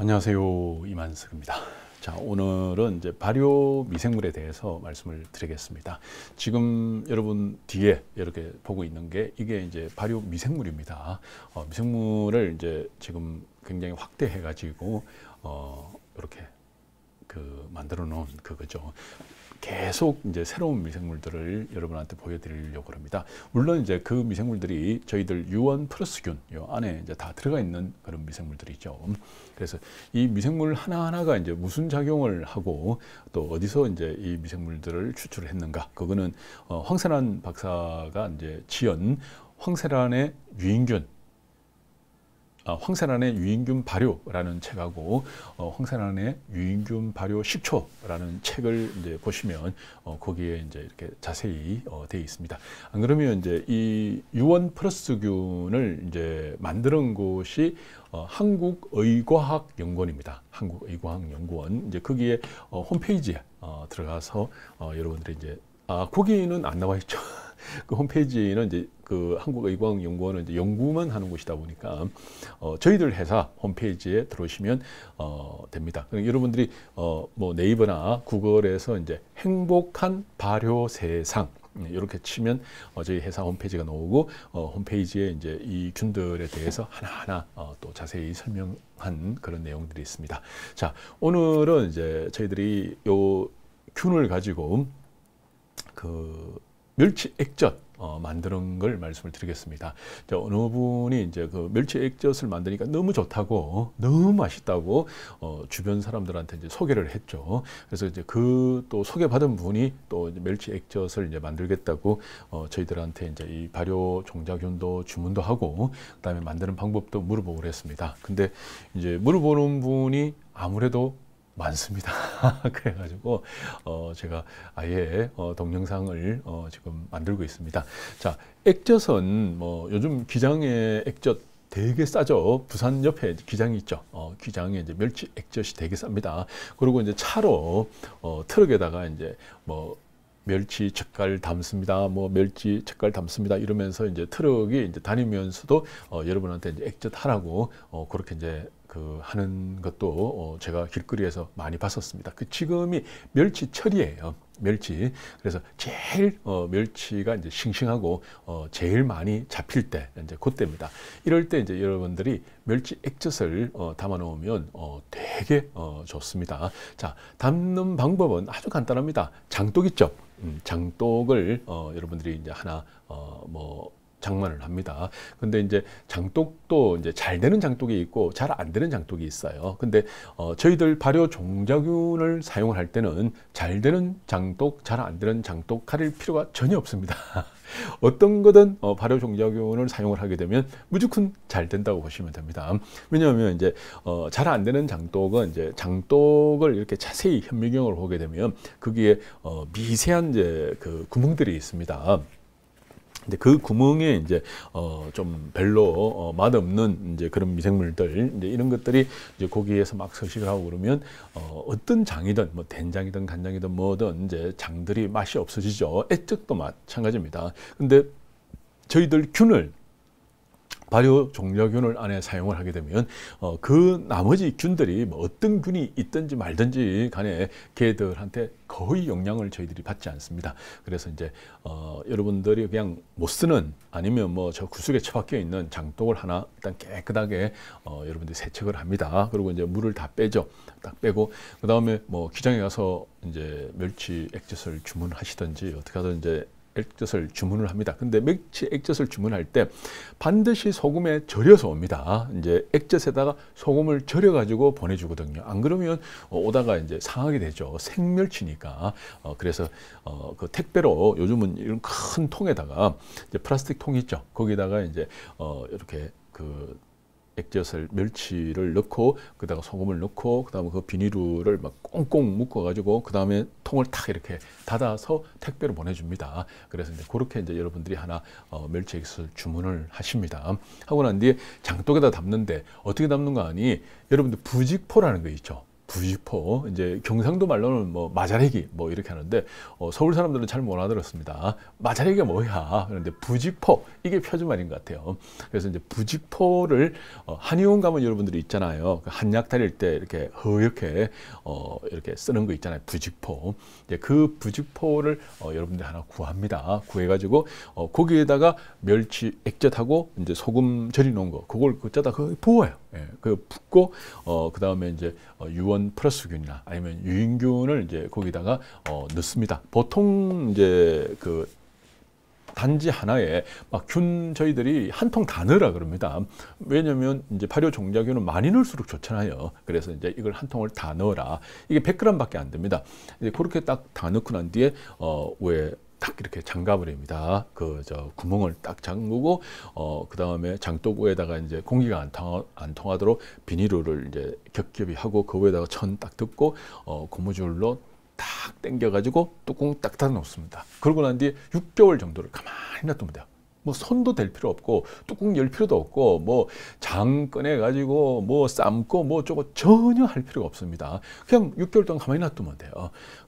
안녕하세요 이만석입니다. 자 오늘은 이제 발효 미생물에 대해서 말씀을 드리겠습니다. 지금 여러분 뒤에 이렇게 보고 있는 게 이게 이제 발효 미생물입니다. 어, 미생물을 이제 지금 굉장히 확대해 가지고 어, 이렇게 그 만들어 놓은 그거죠. 계속 이제 새로운 미생물들을 여러분한테 보여드리려고 합니다. 물론 이제 그 미생물들이 저희들 유원 플러스균 요 안에 이제 다 들어가 있는 그런 미생물들이죠. 그래서 이 미생물 하나하나가 이제 무슨 작용을 하고 또 어디서 이제 이 미생물들을 추출 했는가 그거는 어, 황선한 박사가 이제 지연 황세란의 유인균 아, 황산안의 유인균 발효라는 책하고 어, 황산안의 유인균 발효 1초라는 책을 이제 보시면 어, 거기에 이제 이렇게 자세히 되어 있습니다. 안 그러면 이제 이 유원 플러스균을 이제 만드는 곳이 어, 한국의과학연구원입니다. 한국의과학연구원 이제 거기에 어, 홈페이지에 어, 들어가서 어, 여러분들이 이제 아 거기는 안 나와 있죠. 그 홈페이지는 이제 그 한국의과학연구원은 이제 연구만 하는 곳이다 보니까 어, 저희들 회사 홈페이지에 들어오시면 어, 됩니다. 여러분들이 어, 뭐 네이버나 구글에서 이제 행복한 발효 세상 이렇게 음, 치면 어, 저희 회사 홈페이지가 나오고 어, 홈페이지에 이제 이 균들에 대해서 하나하나 어, 또 자세히 설명한 그런 내용들이 있습니다. 자, 오늘은 이제 저희들이 요 균을 가지고 그 멸치 액젓 어, 만드는 걸 말씀을 드리겠습니다. 어느 분이 이제 그 멸치 액젓을 만드니까 너무 좋다고, 너무 맛있다고 어, 주변 사람들한테 이제 소개를 했죠. 그래서 이제 그 또 소개받은 분이 또 멸치 액젓을 이제 만들겠다고 어, 저희들한테 이제 이 발효 종자균도 주문도 하고 그다음에 만드는 방법도 물어보고 그랬습니다. 근데 이제 물어보는 분이 아무래도 많습니다. 그래가지고 어, 제가 아예 어, 동영상을 어, 지금 만들고 있습니다. 자, 액젓은 뭐 요즘 기장에 액젓 되게 싸죠. 부산 옆에 기장이 있죠. 어, 기장에 이제 멸치 액젓이 되게 쌉니다. 그리고 이제 차로 어, 트럭에다가 이제 뭐 멸치 젓갈 담습니다. 뭐 멸치 젓갈 담습니다. 이러면서 이제 트럭이 이제 다니면서도 어, 여러분한테 이제 액젓 하라고 어, 그렇게 이제 그 하는 것도 어 제가 길거리에서 많이 봤었습니다. 그 지금이 멸치철이에요. 멸치. 그래서 제일 어, 멸치가 이제 싱싱하고 어, 제일 많이 잡힐 때 이제 그때입니다. 이럴 때 이제 여러분들이 멸치 액젓을 어, 담아 놓으면 어, 되게 어, 좋습니다. 자, 담는 방법은 아주 간단합니다. 장독 있죠. 음, 장독을 어, 여러분들이 이제 하나 어, 뭐 장만을 합니다. 근데 이제 장독도 이제 잘 되는 장독이 있고 잘 안 되는 장독이 있어요. 근데 어, 저희들 발효 종자균을 사용을 할 때는 잘 되는 장독, 잘 안 되는 장독 가릴 필요가 전혀 없습니다. 어떤 거든 어, 발효 종자균을 사용을 하게 되면 무조건 잘 된다고 보시면 됩니다. 왜냐하면 이제 어, 잘 안 되는 장독은 이제 장독을 이렇게 자세히 현미경으로 보게 되면 거기에 어, 미세한 이제 그 구멍들이 있습니다. 근데 그 구멍에 이제 어 좀 별로 어 맛없는 이제 그런 미생물들 이제 이런 것들이 이제 고기에서 막 서식을 하고 그러면 어 어떤 장이든 뭐 된장이든 간장이든 뭐든 이제 장들이 맛이 없어지죠. 애적도 마찬가지입니다. 근데 저희들 균을 발효 종려균을 안에 사용을 하게 되면 어, 그 나머지 균들이 뭐 어떤 균이 있든지 말든지 간에 개들한테 거의 영향을 저희들이 받지 않습니다. 그래서 이제 어, 여러분들이 그냥 못 쓰는 아니면 뭐 저 구석에 처박혀 있는 장독을 하나 일단 깨끗하게 어, 여러분들이 세척을 합니다. 그리고 이제 물을 다 빼죠. 딱 빼고 그 다음에 뭐 기장에 가서 이제 멸치 액젓을 주문하시든지 어떻게 하든 이제 액젓을 주문을 합니다. 근데 멸치 액젓을 주문할 때 반드시 소금에 절여서 옵니다. 이제 액젓에다가 소금을 절여 가지고 보내주거든요. 안 그러면 어, 오다가 이제 상하게 되죠. 생멸치니까. 어, 그래서 어, 그 택배로 요즘은 이런 큰 통에다가 이제 플라스틱 통 있죠. 거기다가 이제 어, 이렇게 그 액젓을 멸치를 넣고 그다가 소금을 넣고 그다음에 그 비닐을 막 꽁꽁 묶어 가지고 그다음에 통을 탁 이렇게 닫아서 택배로 보내 줍니다. 그래서 이제 그렇게 이제 여러분들이 하나 어, 멸치 액젓을 주문을 하십니다. 하고 난 뒤에 장독에다 담는데 어떻게 담는가 하니 여러분들 부직포라는 거 있죠. 부지포, 이제 경상도 말로는 뭐 마자래기 뭐 이렇게 하는데 어, 서울 사람들은 잘못 알아들었습니다. 마자래기가 뭐야? 그런데 부지포 이게 표준말인 것 같아요. 그래서 이제 부지포를 어, 한의원 가면 여러분들이 있잖아요. 그 한약 다릴 때 이렇게 허옇게 어, 이렇게 쓰는 거 있잖아요. 부지포. 이제 그 부지포를 어, 여러분들 하나 구합니다. 구해가지고 어, 거기에다가 멸치 액젓하고 이제 소금 절이 놓은 거 그걸 그자다 그 부어요. 예, 그 붓고 어, 그 다음에 이제 어, 유원 플러스균이나 아니면 유인균을 이제 거기다가 어, 넣습니다. 보통 이제 그 단지 하나에 막 균 저희들이 한 통 다 넣으라 그럽니다. 왜냐면 이제 발효 종자균은 많이 넣을수록 좋잖아요. 그래서 이제 이걸 한 통을 다 넣어라. 이게 100g밖에 안 됩니다. 이제 그렇게 딱 다 넣고 난 뒤에 어왜 딱 이렇게 장갑을 입니다. 그 저 구멍을 딱 잠그고 어그 다음에 장도구에다가 이제 공기가 안, 통하, 안 통하도록 비닐을 이제 겹겹이 하고 그 위에다가 천딱 듣고 어 고무줄로 딱 당겨가지고 뚜껑 딱 닫아놓습니다. 그러고 난 뒤에 6개월 정도를 가만히 놔두면 돼요. 뭐 손도 댈 필요 없고 뚜껑 열 필요도 없고 뭐 장 꺼내 가지고 뭐 삶고 뭐 저거 전혀 할 필요가 없습니다. 그냥 6개월 동안 가만히 놔두면 돼요.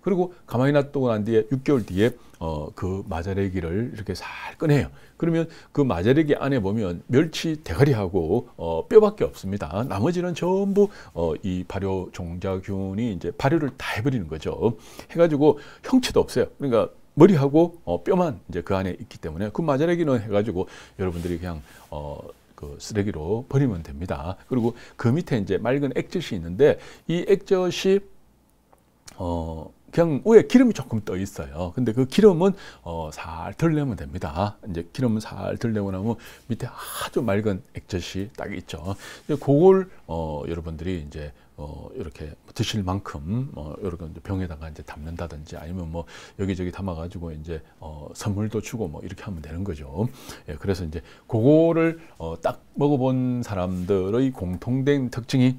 그리고 가만히 놔두고 난 뒤에 6개월 뒤에 어그 마자레기를 이렇게 살 꺼내요. 그러면 그 마자레기 안에 보면 멸치 대가리하고 어 뼈밖에 없습니다. 나머지는 전부 어이 발효 종자균이 이제 발효를 다 해버리는 거죠. 해가지고 형체도 없어요. 그러니까 머리하고 어, 뼈만 이제 그 안에 있기 때문에 그 마자레기는 해가지고 여러분들이 그냥 어, 그 쓰레기로 버리면 됩니다. 그리고 그 밑에 이제 맑은 액젓이 있는데 이 액젓이 어 그냥 위에 기름이 조금 떠 있어요. 근데 그 기름은 어, 살덜 내면 됩니다. 이제 기름은 살 덜 내고 나면 밑에 아주 맑은 액젓이 딱 있죠. 이제 그걸 어, 여러분들이 이제 어, 이렇게 드실 만큼 어, 이렇게 병에다가 이제 담는다든지 아니면 뭐 여기저기 담아가지고 이제 어, 선물도 주고 뭐 이렇게 하면 되는 거죠. 예, 그래서 이제 그거를 어, 딱 먹어본 사람들의 공통된 특징이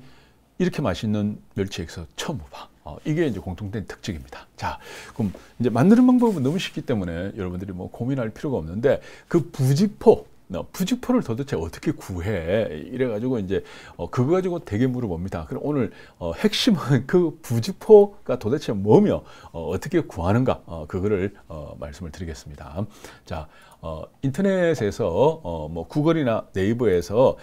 이렇게 맛있는 멸치 액서 처음 봐. 어, 이게 이제 공통된 특징입니다. 자, 그럼 이제 만드는 방법은 너무 쉽기 때문에 여러분들이 뭐 고민할 필요가 없는데 그부직포 부직포를 도대체 어떻게 구해? 이래가지고 이제 어, 그거 가지고 되게 물어봅니다. 그럼 오늘 어, 핵심은 그 푸지포가 도대체 뭐며 어, 떻게 구하는가? 어, 그거를 어, 말씀을 드리겠습니다. 자, 어, 인터넷에서 어, 뭐 구글이나 네이버에서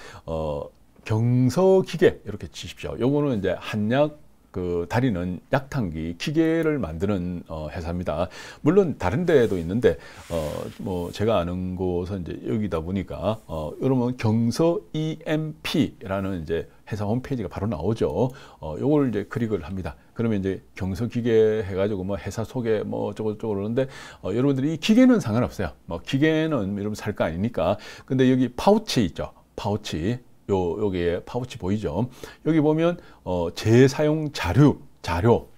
경서기계 이렇게 치십시오. 요거는 이제 한약 그 다리는 약탄기 기계를 만드는 어, 회사입니다. 물론 다른 데도 있는데 어, 뭐 제가 아는 곳은 이제 여기다 보니까 어, 여러분 경서 EMP라는 이제 회사 홈페이지가 바로 나오죠. 이 어, 요걸 이제 클릭을 합니다. 그러면 이제 경서 기계 해가지고 뭐 회사 소개 뭐저쩌고저쩌 그러는데 어, 여러분들이 이 기계는 상관없어요. 뭐 기계는 여러분 살거 아니니까. 근데 여기 파우치 있죠. 파우치 요 여기에 파우치 보이죠? 여기 보면 어, 재사용 자료 자료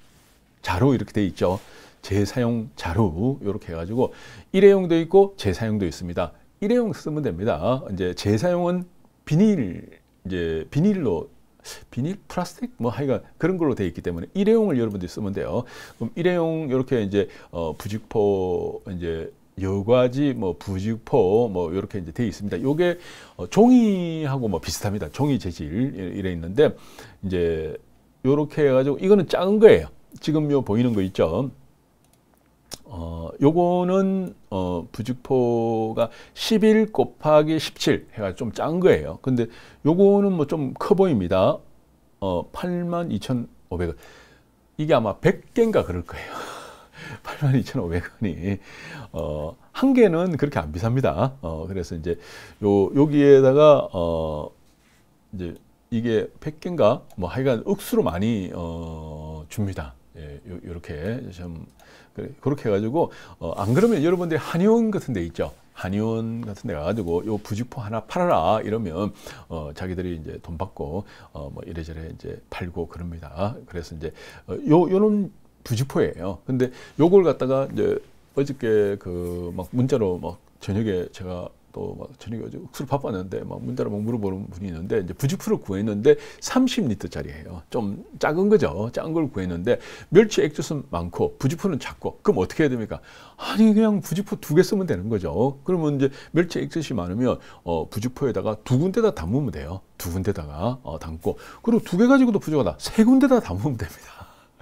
자료 이렇게 돼 있죠. 재사용 자료 이렇게 해가지고 일회용도 있고 재사용도 있습니다. 일회용 쓰면 됩니다. 이제 재사용은 비닐 이제 비닐로 비닐 플라스틱 뭐 하여간 그런 걸로 돼 있기 때문에 일회용을 여러분들이 쓰면 돼요. 그럼 일회용 이렇게 이제 어 부직포 이제 여러 가지 뭐 부직포 뭐 이렇게 이제 돼 있습니다. 요게 어, 종이하고 뭐 비슷합니다. 종이 재질 이래 있는데 이제 요렇게 해가지고 이거는 작은 거예요. 지금 요 보이는 거 있죠. 어, 요거는 어, 부직포가 11 곱하기 17 해가 좀 작은 거예요. 근데 요거는 뭐 좀 커 보입니다. 어, 82,500원. 이게 아마 100개인가 그럴 거예요. 82,500원이 어, 한 개는 그렇게 안 비쌉니다. 어, 그래서 이제 요 여기에다가 어 이제 이게 100개인가 뭐 하여간 억수로 많이 어 줍니다. 예, 요, 요렇게 좀 그렇게 해 가지고 어, 안 그러면 여러분들이 한의원 같은 데 있죠. 한의원 같은 데 가가지고 요 부직포 하나 팔아라 이러면 어 자기들이 이제 돈 받고 어뭐 이래저래 이제 팔고 그럽니다. 그래서 이제 어, 요 요런 부지포예요. 근데 요걸 갖다가 이제 어저께 그 막 문자로 막 저녁에 제가 또 막 저녁에 어제 억수로 바빴는데 막 문자로 막 물어보는 분이 있는데 이제 부지포를 구했는데 30리터짜리예요. 좀 작은 거죠. 작은 걸 구했는데 멸치 액젓은 많고 부지포는 작고 그럼 어떻게 해야 됩니까? 아니 그냥 부지포 두 개 쓰면 되는 거죠. 그러면 이제 멸치 액젓이 많으면 어 부지포에다가 두 군데다 담으면 돼요. 두 군데다가 어 담고 그리고 두 개 가지고도 부족하다. 세 군데다 담으면 됩니다.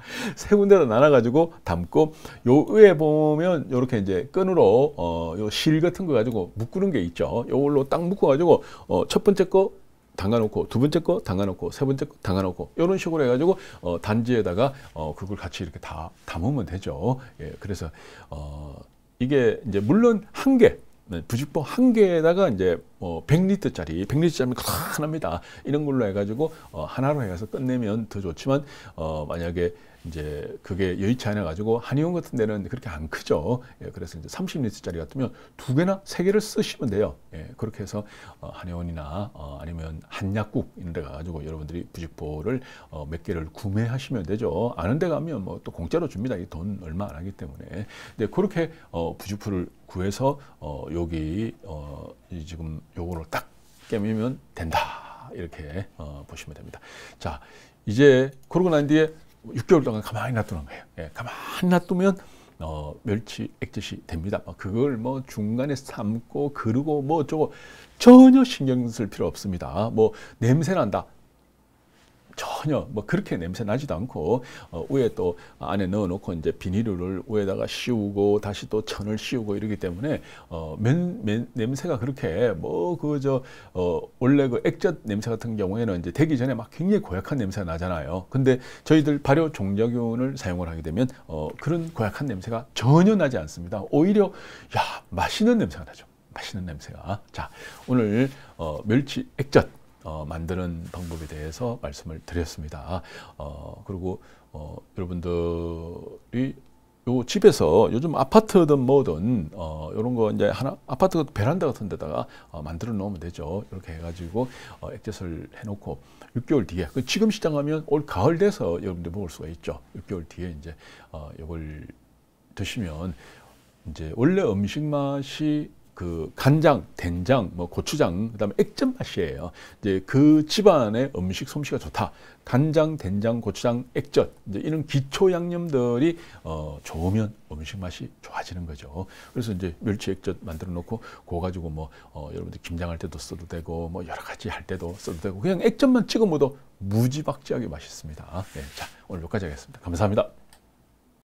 세 군데로 나눠가지고 담고 요 위에 보면 요렇게 이제 끈으로 어, 요 실 같은 거 가지고 묶는 게 있죠. 요걸로 딱 묶어가지고 어, 첫 번째 거 담가놓고 두 번째 거 담가놓고 세 번째 거 담가놓고 요런 식으로 해가지고 어, 단지에다가 어, 그걸 같이 이렇게 다 담으면 되죠. 예, 그래서 어, 이게 이제 물론 한 개. 네, 부직포 한 개에다가 이제 뭐 100리터짜리, 100리터짜리 큰합니다. 이런 걸로 해가지고 어, 하나로 해서 끝내면 더 좋지만 어, 만약에 이제 그게 여의치 않아 가지고 한의원 같은 데는 그렇게 안 크죠. 예, 그래서 이제 30리터짜리 같으면 두 개나 세 개를 쓰시면 돼요. 예, 그렇게 해서 어, 한의원이나 어, 아니면 한약국 이런 데 가지고 여러분들이 부직포를 어, 몇 개를 구매하시면 되죠. 아는 데 가면 뭐 또 공짜로 줍니다. 이 돈 얼마 안 하기 때문에. 근데 그렇게 어, 부직포를 구해서 어, 여기 어, 지금 요거를 딱 깨미면 된다. 이렇게 어, 보시면 됩니다. 자, 이제 그러고 난 뒤에 6개월 동안 가만히 놔두는 거예요. 예, 가만히 놔두면 어, 멸치 액젓이 됩니다. 뭐 그걸 뭐 중간에 삶고 그르고 뭐 저거 전혀 신경 쓸 필요 없습니다. 뭐 냄새 난다. 전혀 뭐 그렇게 냄새 나지도 않고 어, 위에또 안에 넣어놓고 이제 비닐을 위에다가 씌우고 다시 또 천을 씌우고 이러기 때문에 어, 맨, 맨, 냄새가 그렇게 뭐 그저 어, 원래 그 액젓 냄새 같은 경우에는 이제 되기 전에 막 굉장히 고약한 냄새가 나잖아요. 근데 저희들 발효 종자균을 사용을 하게 되면 어, 그런 고약한 냄새가 전혀 나지 않습니다. 오히려 야 맛있는 냄새가 나죠. 맛있는 냄새가. 자 오늘 어, 멸치 액젓 어, 만드는 방법에 대해서 말씀을 드렸습니다. 어, 그리고 어, 여러분들이 요 집에서 요즘 아파트든 뭐든 어, 이런 거 이제 하나 아파트 베란다 같은 데다가 어, 만들어 놓으면 되죠. 이렇게 해가지고 어, 액젓을 해놓고 6개월 뒤에 그 지금 시장하면 올 가을 돼서 여러분들 먹을 수가 있죠. 6개월 뒤에 이제 어, 이걸 드시면 이제 원래 음식 맛이 그 간장, 된장, 뭐 고추장, 그다음에 액젓 맛이에요. 이제 그 집안의 음식 솜씨가 좋다. 간장, 된장, 고추장, 액젓 이제 이런 기초 양념들이 어, 좋으면 음식 맛이 좋아지는 거죠. 그래서 이제 멸치 액젓 만들어 놓고 그거 가지고 뭐 어, 여러분들 김장할 때도 써도 되고 뭐 여러 가지 할 때도 써도 되고 그냥 액젓만 찍어 먹어도 무지막지하게 맛있습니다. 네, 자 오늘 여기까지 하겠습니다. 감사합니다.